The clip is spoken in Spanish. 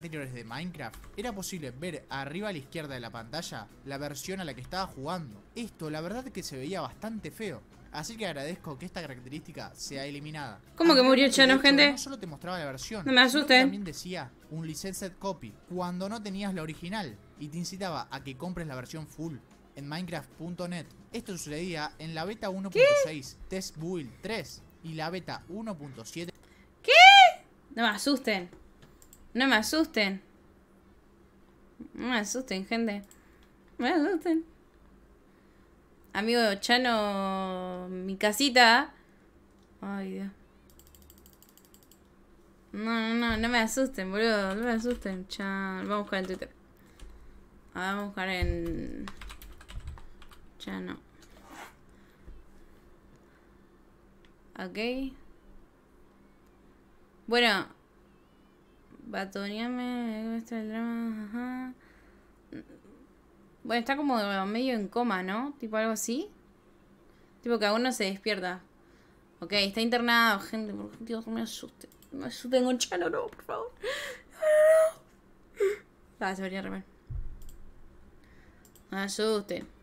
de Minecraft, era posible ver arriba a la izquierda de la pantalla la versión a la que estaba jugando. Esto la verdad que se veía bastante feo, así que agradezco que esta característica sea eliminada. ¿Cómo que murió Chano, gente? No solo te mostraba la versión, me asusten. también decía un licensed copy cuando no tenías la original y te incitaba a que compres la versión full en minecraft.net. Esto sucedía en la beta 1.6, test build 3 y la beta 1.7. ¿Qué? No me asusten. No me asusten. No me asusten, gente. No me asusten. Amigo Chano, mi casita. Ay, Dios. No, no, no, no me asusten, boludo. No me asusten. Chan. Vamos a buscar en Twitter. vamos a buscar en. Chano. Ok. Bueno, Batonia me el drama. Ajá. Bueno, está como medio en coma, ¿no? Tipo algo así. Tipo que aún no se despierta. Ok, está internado, gente. Por Dios, no me asuste No me en con Chano, no, por favor. No, no, no. Ah, se vería me asuste